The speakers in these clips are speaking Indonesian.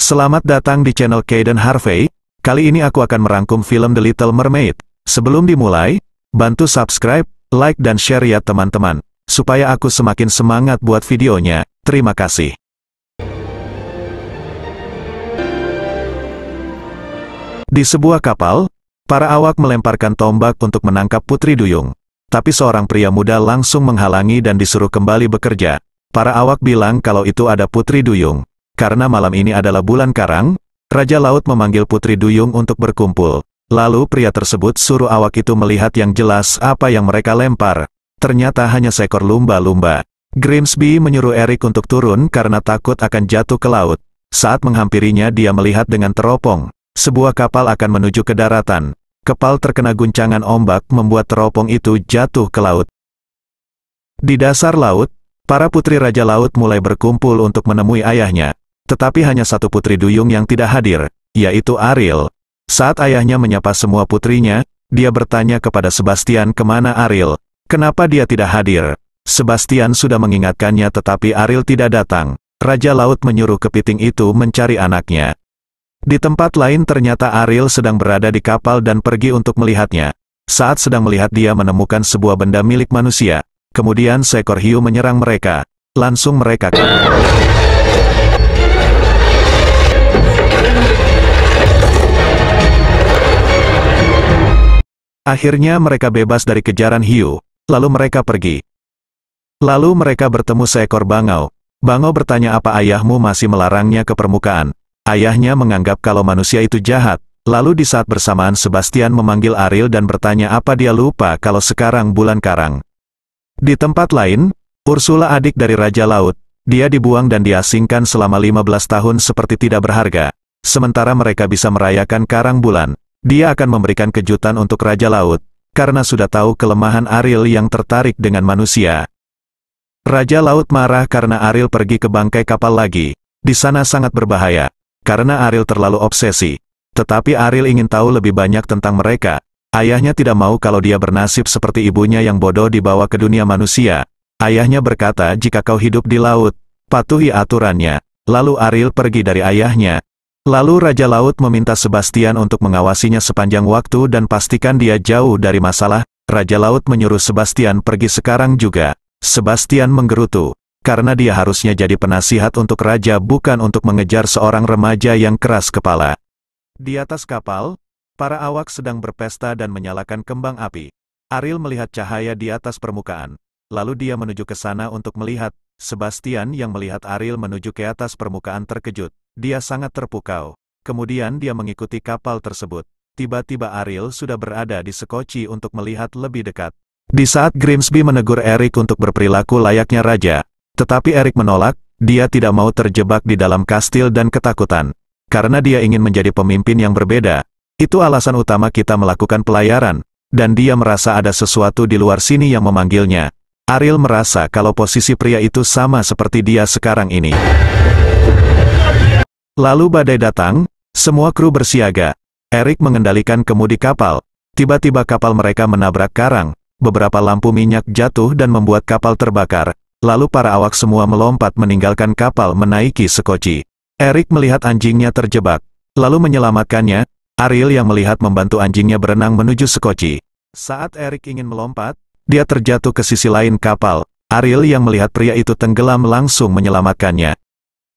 Selamat datang di channel Kaden Harvey, kali ini aku akan merangkum film The Little Mermaid. Sebelum dimulai, bantu subscribe, like dan share ya teman-teman, supaya aku semakin semangat buat videonya. Terima kasih. Di sebuah kapal, para awak melemparkan tombak untuk menangkap Putri Duyung. Tapi seorang pria muda langsung menghalangi dan disuruh kembali bekerja. Para awak bilang kalau itu ada Putri Duyung. Karena malam ini adalah bulan karang, Raja Laut memanggil Putri Duyung untuk berkumpul. Lalu pria tersebut suruh awak itu melihat yang jelas apa yang mereka lempar. Ternyata hanya seekor lumba-lumba. Grimsby menyuruh Eric untuk turun karena takut akan jatuh ke laut. Saat menghampirinya dia melihat dengan teropong. Sebuah kapal akan menuju ke daratan. Kepal terkena guncangan ombak membuat teropong itu jatuh ke laut. Di dasar laut, para putri Raja Laut mulai berkumpul untuk menemui ayahnya. Tetapi hanya satu putri duyung yang tidak hadir, yaitu Ariel. Saat ayahnya menyapa semua putrinya, dia bertanya kepada Sebastian kemana Ariel, kenapa dia tidak hadir. Sebastian sudah mengingatkannya tetapi Ariel tidak datang. Raja Laut menyuruh kepiting itu mencari anaknya. Di tempat lain ternyata Ariel sedang berada di kapal dan pergi untuk melihatnya. Saat sedang melihat dia menemukan sebuah benda milik manusia. Kemudian seekor hiu menyerang mereka. Langsung mereka kabur. Akhirnya mereka bebas dari kejaran hiu, lalu mereka pergi. Lalu mereka bertemu seekor bangau. Bangau bertanya apa ayahmu masih melarangnya ke permukaan. Ayahnya menganggap kalau manusia itu jahat. Lalu di saat bersamaan Sebastian memanggil Ariel dan bertanya apa dia lupa kalau sekarang bulan karang. Di tempat lain, Ursula adik dari Raja Laut, dia dibuang dan diasingkan selama 15 tahun seperti tidak berharga. Sementara mereka bisa merayakan karang bulan, dia akan memberikan kejutan untuk Raja Laut, karena sudah tahu kelemahan Ariel yang tertarik dengan manusia. Raja Laut marah karena Ariel pergi ke bangkai kapal lagi. Di sana sangat berbahaya, karena Ariel terlalu obsesi. Tetapi Ariel ingin tahu lebih banyak tentang mereka. Ayahnya tidak mau kalau dia bernasib seperti ibunya yang bodoh dibawa ke dunia manusia. Ayahnya berkata jika kau hidup di laut, patuhi aturannya. Lalu Ariel pergi dari ayahnya, Lalu Raja Laut meminta Sebastian untuk mengawasinya sepanjang waktu dan pastikan dia jauh dari masalah, Raja Laut menyuruh Sebastian pergi sekarang juga. Sebastian menggerutu, karena dia harusnya jadi penasihat untuk Raja bukan untuk mengejar seorang remaja yang keras kepala. Di atas kapal, para awak sedang berpesta dan menyalakan kembang api. Ariel melihat cahaya di atas permukaan, lalu dia menuju ke sana untuk melihat, Sebastian yang melihat Ariel menuju ke atas permukaan terkejut. Dia sangat terpukau. Kemudian dia mengikuti kapal tersebut. Tiba-tiba Ariel sudah berada di Sekoci untuk melihat lebih dekat. Di saat Grimsby menegur Eric untuk berperilaku layaknya raja, tetapi Eric menolak, dia tidak mau terjebak di dalam kastil dan ketakutan. Karena dia ingin menjadi pemimpin yang berbeda, itu alasan utama kita melakukan pelayaran, dan dia merasa ada sesuatu di luar sini yang memanggilnya. Ariel merasa kalau posisi pria itu sama seperti dia sekarang ini. Lalu badai datang, semua kru bersiaga. Erik mengendalikan kemudi kapal. Tiba-tiba kapal mereka menabrak karang, beberapa lampu minyak jatuh dan membuat kapal terbakar. Lalu para awak semua melompat meninggalkan kapal menaiki sekoci. Erik melihat anjingnya terjebak, lalu menyelamatkannya. Ariel yang melihat membantu anjingnya berenang menuju sekoci. Saat Erik ingin melompat, dia terjatuh ke sisi lain kapal. Ariel yang melihat pria itu tenggelam langsung menyelamatkannya.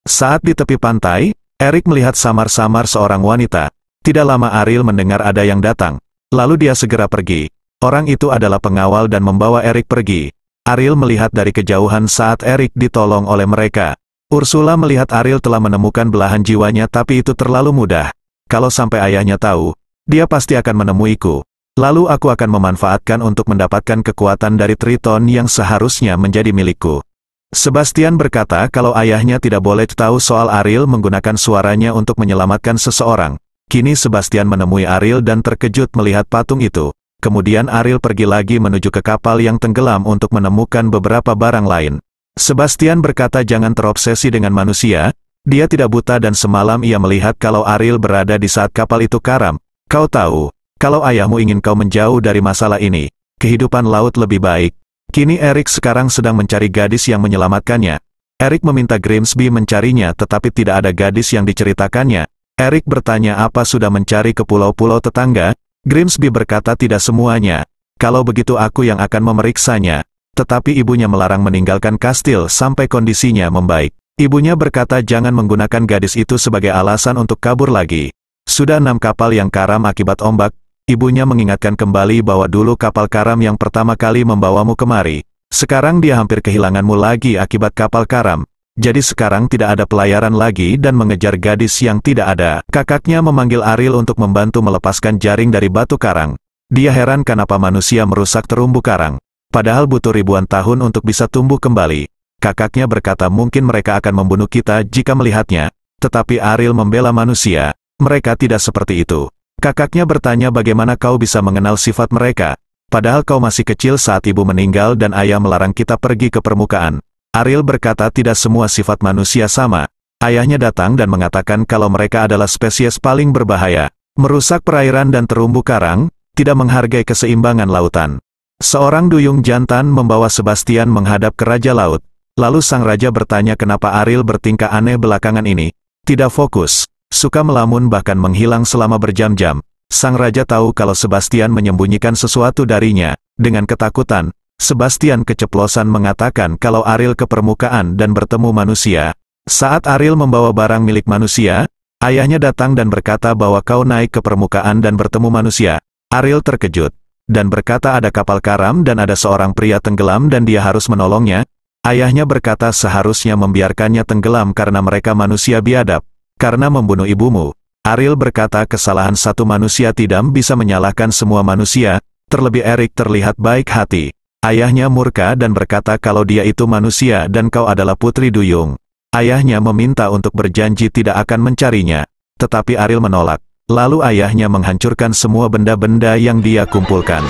Saat di tepi pantai, Eric melihat samar-samar seorang wanita. Tidak lama Ariel mendengar ada yang datang. Lalu dia segera pergi. Orang itu adalah pengawal dan membawa Eric pergi. Ariel melihat dari kejauhan saat Eric ditolong oleh mereka. Ursula melihat Ariel telah menemukan belahan jiwanya tapi itu terlalu mudah. Kalau sampai ayahnya tahu, dia pasti akan menemuiku. Lalu aku akan memanfaatkan untuk mendapatkan kekuatan dari Triton yang seharusnya menjadi milikku. Sebastian berkata kalau ayahnya tidak boleh tahu soal Ariel menggunakan suaranya untuk menyelamatkan seseorang. Kini Sebastian menemui Ariel dan terkejut melihat patung itu. Kemudian Ariel pergi lagi menuju ke kapal yang tenggelam untuk menemukan beberapa barang lain. Sebastian berkata jangan terobsesi dengan manusia, dia tidak buta dan semalam ia melihat kalau Ariel berada di saat kapal itu karam. Kau tahu, kalau ayahmu ingin kau menjauh dari masalah ini, kehidupan laut lebih baik. Kini Eric sekarang sedang mencari gadis yang menyelamatkannya. Eric meminta Grimsby mencarinya tetapi tidak ada gadis yang diceritakannya. Eric bertanya apa sudah mencari ke pulau-pulau tetangga? Grimsby berkata tidak semuanya. Kalau begitu aku yang akan memeriksanya. Tetapi ibunya melarang meninggalkan kastil sampai kondisinya membaik. Ibunya berkata jangan menggunakan gadis itu sebagai alasan untuk kabur lagi. Sudah enam kapal yang karam akibat ombak, ibunya mengingatkan kembali bahwa dulu kapal karam yang pertama kali membawamu kemari, sekarang dia hampir kehilanganmu lagi akibat kapal karam, jadi sekarang tidak ada pelayaran lagi dan mengejar gadis yang tidak ada. Kakaknya memanggil Aril untuk membantu melepaskan jaring dari batu karang. Dia heran kenapa manusia merusak terumbu karang. Padahal butuh ribuan tahun untuk bisa tumbuh kembali. Kakaknya berkata mungkin mereka akan membunuh kita jika melihatnya, tetapi Aril membela manusia. Mereka tidak seperti itu. Kakaknya bertanya bagaimana kau bisa mengenal sifat mereka, padahal kau masih kecil saat ibu meninggal dan ayah melarang kita pergi ke permukaan. Ariel berkata tidak semua sifat manusia sama. Ayahnya datang dan mengatakan kalau mereka adalah spesies paling berbahaya. Merusak perairan dan terumbu karang, tidak menghargai keseimbangan lautan. Seorang duyung jantan membawa Sebastian menghadap ke Raja Laut. Lalu sang raja bertanya kenapa Ariel bertingkah aneh belakangan ini. Tidak fokus suka melamun bahkan menghilang selama berjam-jam, sang raja tahu kalau Sebastian menyembunyikan sesuatu darinya, dengan ketakutan, Sebastian keceplosan mengatakan kalau Ariel ke permukaan dan bertemu manusia. Saat Ariel membawa barang milik manusia, ayahnya datang dan berkata bahwa kau naik ke permukaan dan bertemu manusia. Ariel terkejut, dan berkata ada kapal karam dan ada seorang pria tenggelam dan dia harus menolongnya. Ayahnya berkata seharusnya membiarkannya tenggelam karena mereka manusia biadab karena membunuh ibumu. Ariel berkata kesalahan satu manusia tidak bisa menyalahkan semua manusia, terlebih Eric terlihat baik hati. Ayahnya murka dan berkata kalau dia itu manusia dan kau adalah putri duyung. Ayahnya meminta untuk berjanji tidak akan mencarinya. Tetapi Ariel menolak. Lalu ayahnya menghancurkan semua benda-benda yang dia kumpulkan.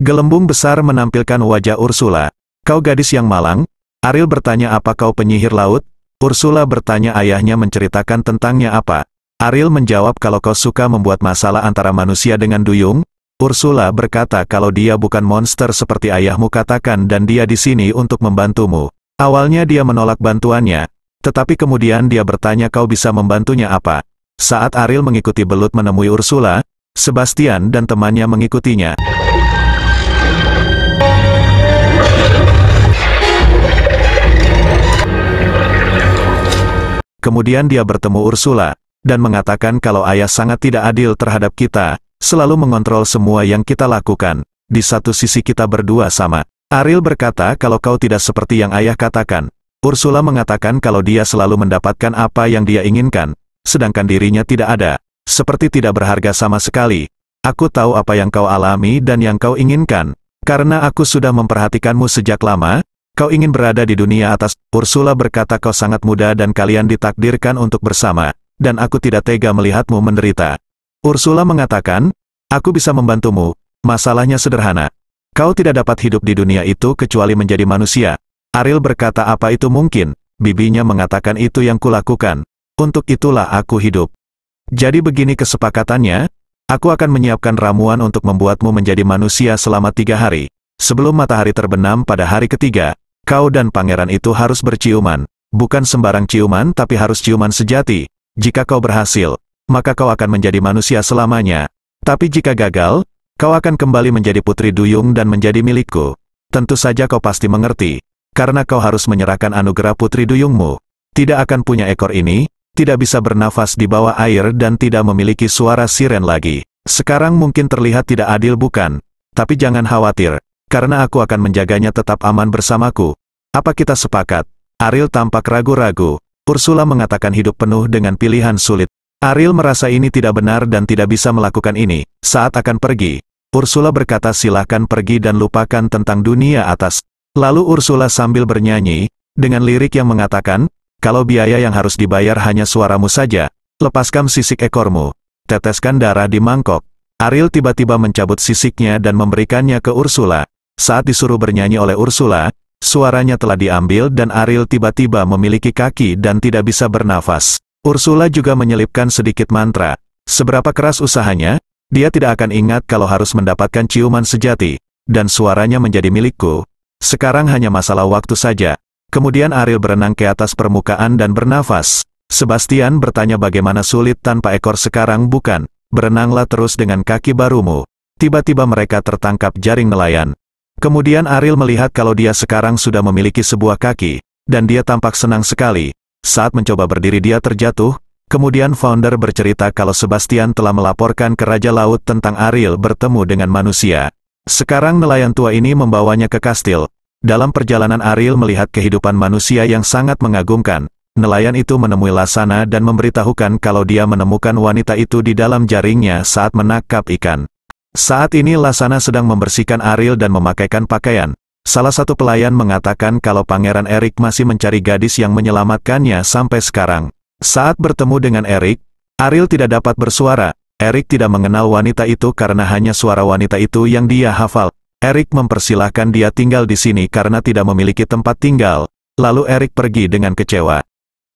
Gelembung besar menampilkan wajah Ursula. Kau gadis yang malang? Ariel bertanya apa kau penyihir laut? Ursula bertanya ayahnya menceritakan tentangnya apa. Ariel menjawab kalau kau suka membuat masalah antara manusia dengan duyung. Ursula berkata kalau dia bukan monster seperti ayahmu katakan dan dia di sini untuk membantumu. Awalnya dia menolak bantuannya, tetapi kemudian dia bertanya kau bisa membantunya apa. Saat Ariel mengikuti Belut menemui Ursula, Sebastian dan temannya mengikutinya. Kemudian dia bertemu Ursula, dan mengatakan kalau ayah sangat tidak adil terhadap kita, selalu mengontrol semua yang kita lakukan. Di satu sisi kita berdua sama. Ariel berkata kalau kau tidak seperti yang ayah katakan. Ursula mengatakan kalau dia selalu mendapatkan apa yang dia inginkan, sedangkan dirinya tidak ada, seperti tidak berharga sama sekali. Aku tahu apa yang kau alami dan yang kau inginkan, karena aku sudah memperhatikanmu sejak lama, Kau ingin berada di dunia atas, Ursula berkata kau sangat muda dan kalian ditakdirkan untuk bersama, dan aku tidak tega melihatmu menderita. Ursula mengatakan, aku bisa membantumu, masalahnya sederhana. Kau tidak dapat hidup di dunia itu kecuali menjadi manusia. Ariel berkata apa itu mungkin, bibinya mengatakan itu yang kulakukan. Untuk itulah aku hidup. Jadi begini kesepakatannya, aku akan menyiapkan ramuan untuk membuatmu menjadi manusia selama tiga hari. Sebelum matahari terbenam pada hari ketiga, Kau dan pangeran itu harus berciuman, bukan sembarang ciuman tapi harus ciuman sejati. Jika kau berhasil, maka kau akan menjadi manusia selamanya. Tapi jika gagal, kau akan kembali menjadi putri duyung dan menjadi milikku. Tentu saja kau pasti mengerti, karena kau harus menyerahkan anugerah putri duyungmu. Tidak akan punya ekor ini, tidak bisa bernafas di bawah air dan tidak memiliki suara siren lagi. Sekarang mungkin terlihat tidak adil bukan? Tapi jangan khawatir, karena aku akan menjaganya tetap aman bersamaku. Apa kita sepakat? Ariel tampak ragu-ragu. Ursula mengatakan hidup penuh dengan pilihan sulit. Ariel merasa ini tidak benar dan tidak bisa melakukan ini, saat akan pergi. Ursula berkata silahkan pergi dan lupakan tentang dunia atas. Lalu Ursula sambil bernyanyi, dengan lirik yang mengatakan, kalau biaya yang harus dibayar hanya suaramu saja, lepaskan sisik ekormu, teteskan darah di mangkok. Ariel tiba-tiba mencabut sisiknya dan memberikannya ke Ursula. Saat disuruh bernyanyi oleh Ursula, suaranya telah diambil dan Ariel tiba-tiba memiliki kaki dan tidak bisa bernafas. Ursula juga menyelipkan sedikit mantra. Seberapa keras usahanya, dia tidak akan ingat kalau harus mendapatkan ciuman sejati, dan suaranya menjadi milikku. Sekarang hanya masalah waktu saja. Kemudian Ariel berenang ke atas permukaan dan bernafas. Sebastian bertanya bagaimana sulit tanpa ekor sekarang bukan, berenanglah terus dengan kaki barumu. Tiba-tiba mereka tertangkap jaring nelayan. Kemudian Aril melihat kalau dia sekarang sudah memiliki sebuah kaki, dan dia tampak senang sekali. Saat mencoba berdiri dia terjatuh, kemudian founder bercerita kalau Sebastian telah melaporkan ke Raja Laut tentang Aril bertemu dengan manusia. Sekarang nelayan tua ini membawanya ke kastil. Dalam perjalanan Aril melihat kehidupan manusia yang sangat mengagumkan. Nelayan itu menemui Lasana dan memberitahukan kalau dia menemukan wanita itu di dalam jaringnya saat menangkap ikan. Saat ini Lasana sedang membersihkan Ariel dan memakaikan pakaian. Salah satu pelayan mengatakan kalau Pangeran Erik masih mencari gadis yang menyelamatkannya sampai sekarang. Saat bertemu dengan Erik, Ariel tidak dapat bersuara. Erik tidak mengenal wanita itu karena hanya suara wanita itu yang dia hafal. Erik mempersilahkan dia tinggal di sini karena tidak memiliki tempat tinggal. Lalu Erik pergi dengan kecewa.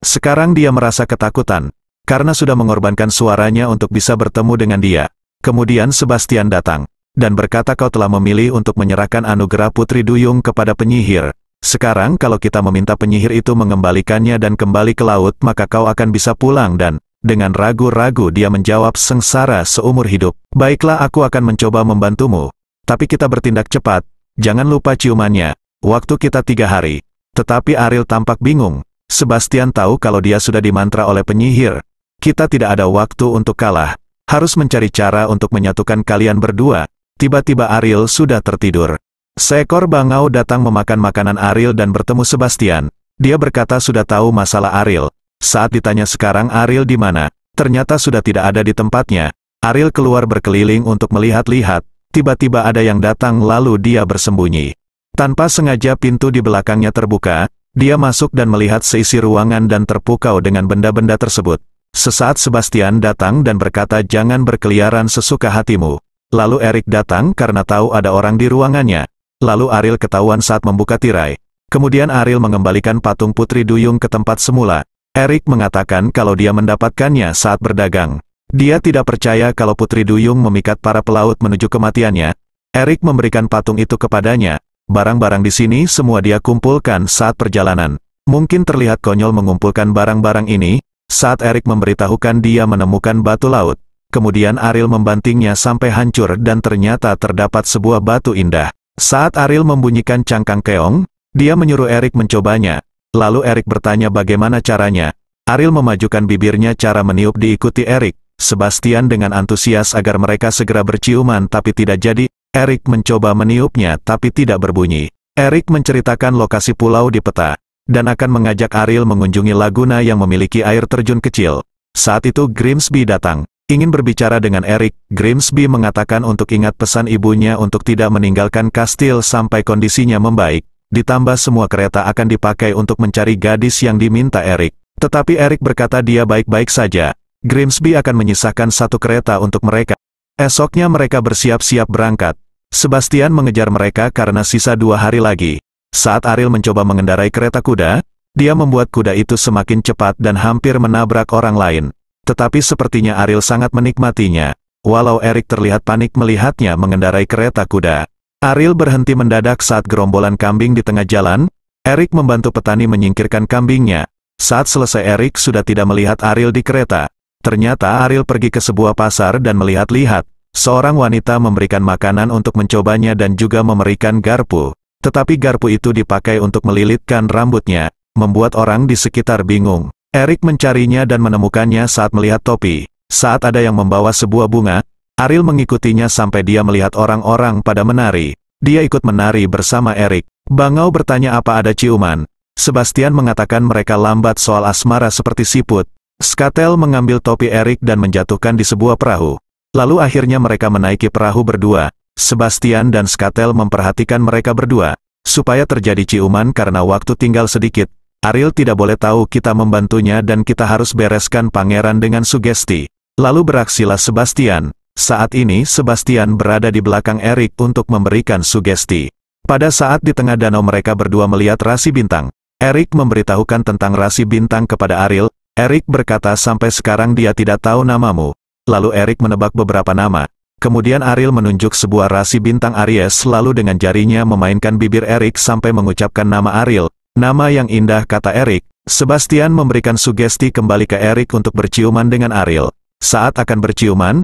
Sekarang dia merasa ketakutan, karena sudah mengorbankan suaranya untuk bisa bertemu dengan dia. Kemudian Sebastian datang, dan berkata kau telah memilih untuk menyerahkan anugerah Putri Duyung kepada penyihir. Sekarang kalau kita meminta penyihir itu mengembalikannya dan kembali ke laut maka kau akan bisa pulang dan, dengan ragu-ragu dia menjawab sengsara seumur hidup. Baiklah aku akan mencoba membantumu, tapi kita bertindak cepat, jangan lupa ciumannya, waktu kita tiga hari. Tetapi Ariel tampak bingung, Sebastian tahu kalau dia sudah dimantra oleh penyihir. Kita tidak ada waktu untuk kalah harus mencari cara untuk menyatukan kalian berdua. Tiba-tiba Ariel sudah tertidur. Seekor bangau datang memakan makanan Ariel dan bertemu Sebastian. Dia berkata sudah tahu masalah Ariel. Saat ditanya sekarang Ariel di mana, ternyata sudah tidak ada di tempatnya. Ariel keluar berkeliling untuk melihat-lihat, tiba-tiba ada yang datang lalu dia bersembunyi. Tanpa sengaja pintu di belakangnya terbuka, dia masuk dan melihat seisi ruangan dan terpukau dengan benda-benda tersebut. Sesaat Sebastian datang dan berkata jangan berkeliaran sesuka hatimu. Lalu Erik datang karena tahu ada orang di ruangannya. Lalu Ariel ketahuan saat membuka tirai. Kemudian Ariel mengembalikan patung Putri Duyung ke tempat semula. Erik mengatakan kalau dia mendapatkannya saat berdagang. Dia tidak percaya kalau Putri Duyung memikat para pelaut menuju kematiannya. Erik memberikan patung itu kepadanya. Barang-barang di sini semua dia kumpulkan saat perjalanan. Mungkin terlihat konyol mengumpulkan barang-barang ini, saat Erik memberitahukan dia menemukan batu laut, kemudian Ariel membantingnya sampai hancur dan ternyata terdapat sebuah batu indah. Saat Ariel membunyikan cangkang keong, dia menyuruh Erik mencobanya. Lalu Erik bertanya bagaimana caranya. Ariel memajukan bibirnya cara meniup diikuti Erik. Sebastian dengan antusias agar mereka segera berciuman tapi tidak jadi, Erik mencoba meniupnya tapi tidak berbunyi. Erik menceritakan lokasi pulau di peta dan akan mengajak Ariel mengunjungi laguna yang memiliki air terjun kecil. Saat itu Grimsby datang, ingin berbicara dengan Eric. Grimsby mengatakan untuk ingat pesan ibunya untuk tidak meninggalkan kastil sampai kondisinya membaik. Ditambah semua kereta akan dipakai untuk mencari gadis yang diminta Eric. Tetapi Eric berkata dia baik-baik saja. Grimsby akan menyisakan satu kereta untuk mereka. Esoknya mereka bersiap-siap berangkat. Sebastian mengejar mereka karena sisa dua hari lagi. Saat Ariel mencoba mengendarai kereta kuda, dia membuat kuda itu semakin cepat dan hampir menabrak orang lain. Tetapi sepertinya Ariel sangat menikmatinya. Walau Eric terlihat panik melihatnya mengendarai kereta kuda. Ariel berhenti mendadak saat gerombolan kambing di tengah jalan, Eric membantu petani menyingkirkan kambingnya. Saat selesai Eric sudah tidak melihat Ariel di kereta. Ternyata Ariel pergi ke sebuah pasar dan melihat-lihat. Seorang wanita memberikan makanan untuk mencobanya dan juga memberikan garpu. Tetapi garpu itu dipakai untuk melilitkan rambutnya, membuat orang di sekitar bingung. Erik mencarinya dan menemukannya saat melihat topi. Saat ada yang membawa sebuah bunga, Ariel mengikutinya sampai dia melihat orang-orang pada menari. Dia ikut menari bersama Erik. Bangau bertanya apa ada ciuman. Sebastian mengatakan mereka lambat soal asmara seperti siput. Skatel mengambil topi Erik dan menjatuhkan di sebuah perahu. Lalu akhirnya mereka menaiki perahu berdua. Sebastian dan Skatel memperhatikan mereka berdua, supaya terjadi ciuman karena waktu tinggal sedikit. Ariel tidak boleh tahu kita membantunya dan kita harus bereskan pangeran dengan sugesti. Lalu beraksilah Sebastian. Saat ini Sebastian berada di belakang Eric untuk memberikan sugesti. Pada saat di tengah danau mereka berdua melihat rasi bintang. Eric memberitahukan tentang rasi bintang kepada Ariel. Eric berkata sampai sekarang dia tidak tahu namamu. Lalu Eric menebak beberapa nama. Kemudian Ariel menunjuk sebuah rasi bintang Aries lalu dengan jarinya memainkan bibir Erik sampai mengucapkan nama Ariel. Nama yang indah kata Erik. Sebastian memberikan sugesti kembali ke Erik untuk berciuman dengan Ariel. Saat akan berciuman,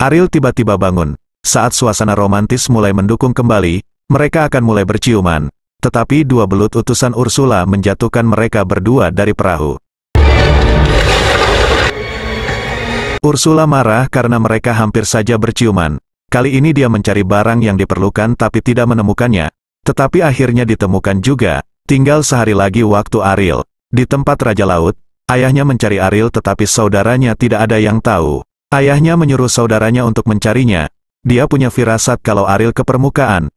Ariel tiba-tiba bangun. Saat suasana romantis mulai mendukung kembali, mereka akan mulai berciuman. Tetapi dua belut utusan Ursula menjatuhkan mereka berdua dari perahu. Ursula marah karena mereka hampir saja berciuman. Kali ini dia mencari barang yang diperlukan tapi tidak menemukannya. Tetapi akhirnya ditemukan juga, tinggal sehari lagi waktu Ariel. Di tempat Raja Laut, ayahnya mencari Ariel tetapi saudaranya tidak ada yang tahu. Ayahnya menyuruh saudaranya untuk mencarinya. Dia punya firasat kalau Ariel ke permukaan.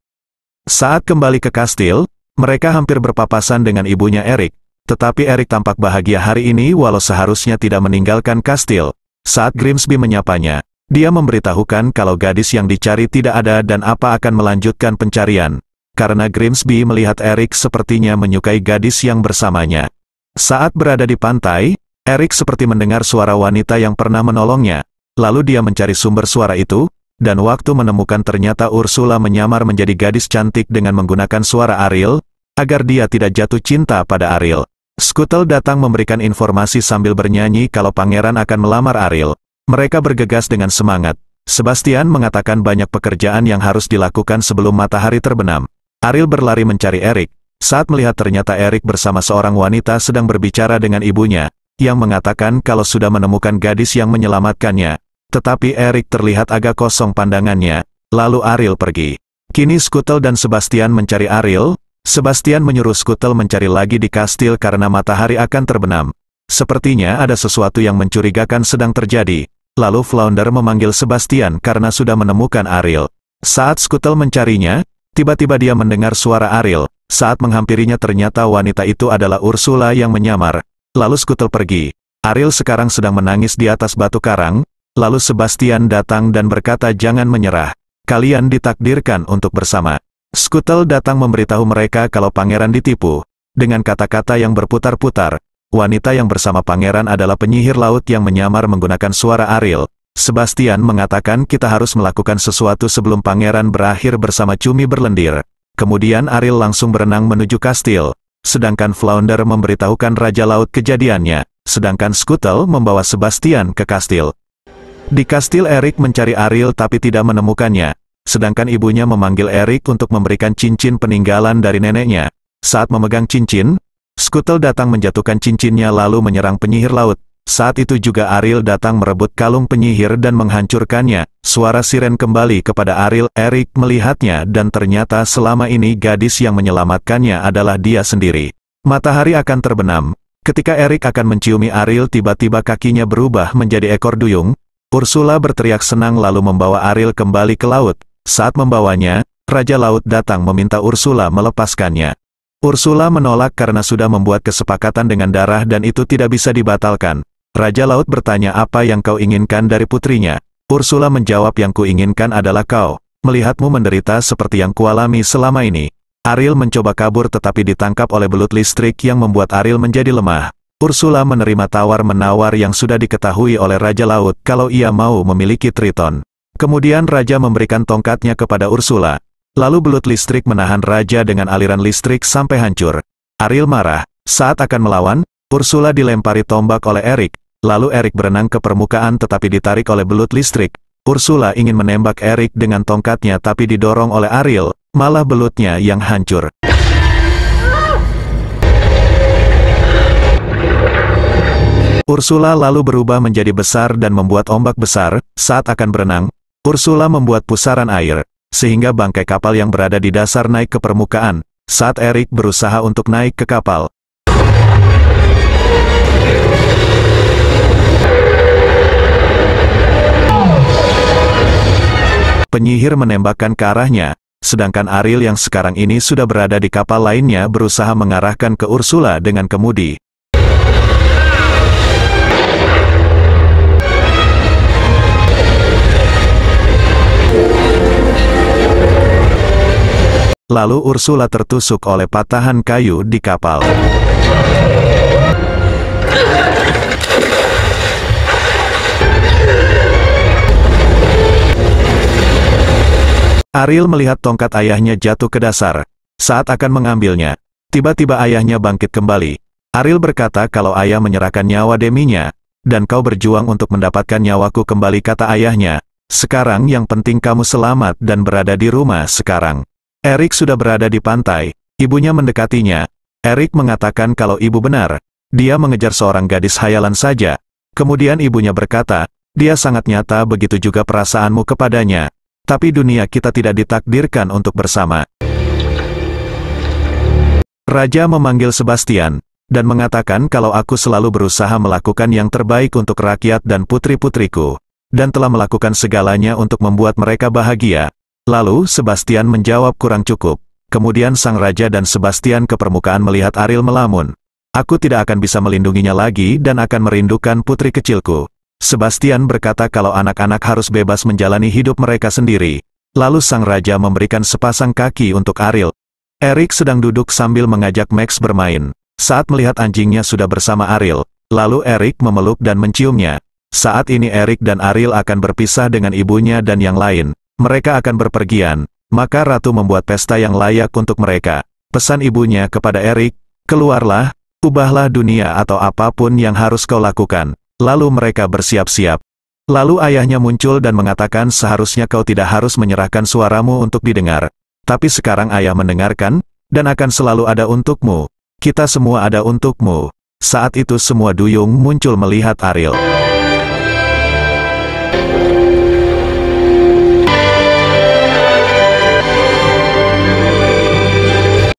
Saat kembali ke kastil, mereka hampir berpapasan dengan ibunya Eric, tetapi Eric tampak bahagia hari ini walau seharusnya tidak meninggalkan kastil. Saat Grimsby menyapanya, dia memberitahukan kalau gadis yang dicari tidak ada dan apa akan melanjutkan pencarian, karena Grimsby melihat Eric sepertinya menyukai gadis yang bersamanya. Saat berada di pantai, Eric seperti mendengar suara wanita yang pernah menolongnya, lalu dia mencari sumber suara itu, dan waktu menemukan ternyata Ursula menyamar menjadi gadis cantik dengan menggunakan suara Ariel, agar dia tidak jatuh cinta pada Ariel. Skutel datang memberikan informasi sambil bernyanyi kalau pangeran akan melamar Ariel. Mereka bergegas dengan semangat. Sebastian mengatakan banyak pekerjaan yang harus dilakukan sebelum matahari terbenam. Ariel berlari mencari Eric. Saat melihat ternyata Eric bersama seorang wanita sedang berbicara dengan ibunya, yang mengatakan kalau sudah menemukan gadis yang menyelamatkannya. Tetapi Eric terlihat agak kosong pandangannya, lalu Ariel pergi. Kini Skutel dan Sebastian mencari Ariel, Sebastian menyuruh Skutel mencari lagi di kastil karena matahari akan terbenam. Sepertinya ada sesuatu yang mencurigakan sedang terjadi. Lalu Flounder memanggil Sebastian karena sudah menemukan Ariel. Saat Skutel mencarinya, tiba-tiba dia mendengar suara Ariel. Saat menghampirinya ternyata wanita itu adalah Ursula yang menyamar. Lalu Skutel pergi. Ariel sekarang sedang menangis di atas batu karang. Lalu Sebastian datang dan berkata jangan menyerah. Kalian ditakdirkan untuk bersama. Skutel datang memberitahu mereka kalau pangeran ditipu. Dengan kata-kata yang berputar-putar, wanita yang bersama pangeran adalah penyihir laut yang menyamar menggunakan suara Ariel. Sebastian mengatakan kita harus melakukan sesuatu sebelum pangeran berakhir bersama cumi berlendir. Kemudian Ariel langsung berenang menuju kastil. Sedangkan Flounder memberitahukan Raja Laut kejadiannya. Sedangkan Skutel membawa Sebastian ke kastil. Di kastil Eric mencari Ariel tapi tidak menemukannya sedangkan ibunya memanggil Eric untuk memberikan cincin peninggalan dari neneknya. Saat memegang cincin, Skutel datang menjatuhkan cincinnya lalu menyerang penyihir laut. Saat itu juga Ariel datang merebut kalung penyihir dan menghancurkannya. Suara siren kembali kepada Ariel, Eric melihatnya dan ternyata selama ini gadis yang menyelamatkannya adalah dia sendiri. Matahari akan terbenam. Ketika Eric akan menciumi Ariel tiba-tiba kakinya berubah menjadi ekor duyung, Ursula berteriak senang lalu membawa Ariel kembali ke laut. Saat membawanya, Raja Laut datang meminta Ursula melepaskannya. Ursula menolak karena sudah membuat kesepakatan dengan darah dan itu tidak bisa dibatalkan. Raja Laut bertanya apa yang kau inginkan dari putrinya. Ursula menjawab yang kuinginkan adalah kau. Melihatmu menderita seperti yang kualami selama ini. Ariel mencoba kabur tetapi ditangkap oleh belut listrik yang membuat Ariel menjadi lemah. Ursula menerima tawar-menawar yang sudah diketahui oleh Raja Laut kalau ia mau memiliki Triton. Kemudian raja memberikan tongkatnya kepada Ursula. Lalu belut listrik menahan raja dengan aliran listrik sampai hancur. Ariel marah. Saat akan melawan, Ursula dilempari tombak oleh Eric. Lalu Eric berenang ke permukaan tetapi ditarik oleh belut listrik. Ursula ingin menembak Eric dengan tongkatnya tapi didorong oleh Ariel, malah belutnya yang hancur. Ursula lalu berubah menjadi besar dan membuat ombak besar, saat akan berenang, Ursula membuat pusaran air, sehingga bangkai kapal yang berada di dasar naik ke permukaan, saat Eric berusaha untuk naik ke kapal. Penyihir menembakkan ke arahnya, sedangkan Ariel yang sekarang ini sudah berada di kapal lainnya berusaha mengarahkan ke Ursula dengan kemudi. Lalu Ursula tertusuk oleh patahan kayu di kapal. Ariel melihat tongkat ayahnya jatuh ke dasar. Saat akan mengambilnya, tiba-tiba ayahnya bangkit kembali. Ariel berkata kalau ayah menyerahkan nyawa deminya, dan kau berjuang untuk mendapatkan nyawaku kembali kata ayahnya, sekarang yang penting kamu selamat dan berada di rumah sekarang. Erik sudah berada di pantai, ibunya mendekatinya. Erik mengatakan kalau ibu benar, dia mengejar seorang gadis hayalan saja. Kemudian ibunya berkata, dia sangat nyata begitu juga perasaanmu kepadanya. Tapi dunia kita tidak ditakdirkan untuk bersama. Raja memanggil Sebastian, dan mengatakan kalau aku selalu berusaha melakukan yang terbaik untuk rakyat dan putri-putriku, dan telah melakukan segalanya untuk membuat mereka bahagia, Lalu Sebastian menjawab kurang cukup. Kemudian sang raja dan Sebastian ke permukaan melihat Ariel melamun. Aku tidak akan bisa melindunginya lagi dan akan merindukan putri kecilku. Sebastian berkata kalau anak-anak harus bebas menjalani hidup mereka sendiri. Lalu sang raja memberikan sepasang kaki untuk Ariel. Eric sedang duduk sambil mengajak Max bermain. Saat melihat anjingnya sudah bersama Ariel, lalu Eric memeluk dan menciumnya. Saat ini Eric dan Ariel akan berpisah dengan ibunya dan yang lain mereka akan berpergian, maka ratu membuat pesta yang layak untuk mereka. Pesan ibunya kepada Erik, keluarlah, ubahlah dunia atau apapun yang harus kau lakukan. Lalu mereka bersiap-siap. Lalu ayahnya muncul dan mengatakan seharusnya kau tidak harus menyerahkan suaramu untuk didengar. Tapi sekarang ayah mendengarkan, dan akan selalu ada untukmu. Kita semua ada untukmu. Saat itu semua duyung muncul melihat Ariel.